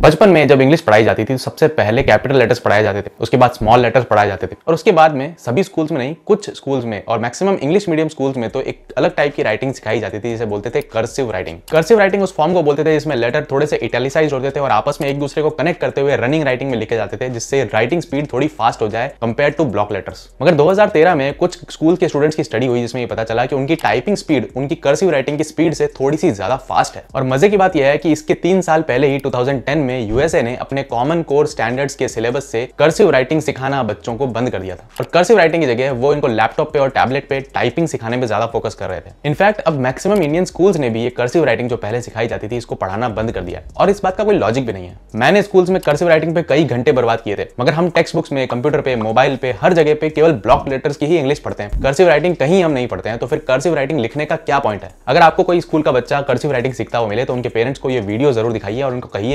बचपन में जब इंग्लिश पढ़ाई जाती थी तो सबसे पहले कैपिटल लेटर्स पढ़ाए जाते थे उसके बाद स्मॉल लेटर्स पढ़ाए जाते थे और उसके बाद में सभी स्कूल्स में नहीं कुछ स्कूल्स में और मैक्सिमम इंग्लिश मीडियम स्कूल्स में तो एक अलग टाइप की राइटिंग सिखाई जाती थी जिसे बोलते थे कर्सिव राइटिंग कर्सिव राइटिंग उस फॉर्म को बोलते थे जिसमें लेटर थोड़े से इटेलिसाइज होते थे और आपस में एक दूसरे को कनेक्ट करते हुए रनिंग राइटिंग में लिखे जाते थे जिससे राइटिंग स्पीड थोड़ी फास्ट हो जाए कंपेयर टू ब्लॉक लेटर्स मगर दो में कुछ स्कूल के स्टूडेंट्स की स्टडी हुई जिसमें यह पता चला कि उनकी टाइपिंग स्पीड उनकी कर्सिव राइटिंग की स्पीड से थोड़ी सी ज्यादा फास्ट है और मजे की बात यह है कि इसके तीन साल पहले ही टू में यूएसए ने अपने कॉमन कोर स्टैंडर्ड्स के सिलेबस से कर्सिव राइटिंग सिखाना बच्चों को बंद कर दिया था और कर्सिव राइटिंग की जगह वो इनको लैपटॉप पे और टैबलेट पे टाइपिंग सिखाने में ज्यादा फोकस कर रहे थे इनफैक्ट अब मैक्सिमम इंडियन स्कूल ने भी ये कर्सिव राइटिंग जो पहले सिखाई जाती थी इसको पढ़ाना बंद कर दिया और इस बात का कोई लॉजिक भी नहीं है मैंने स्कूल्स में कर्सिव राइटिंग पे कई घंटे बर्बाद किए थे मगर हम टेक्स्ट बुक्स में कंप्यूटर पे मोबाइल पे हर जगह पे केवल ब्लॉक लेटर्स की ही इंग्लिश पढ़ते हैं कर्सिव राइटिंग कहीं हम नहीं पढ़ते हैं तो फिर कर्सिव राइटिंग लिखने का क्या पॉइंट है अगर आपको कोई स्कूल का बच्चा कर्सिव राइटिंग सीखता हो मिले तो उनके पेरेंट्स को ये वीडियो जरूर दिखाइए और उनको कहिए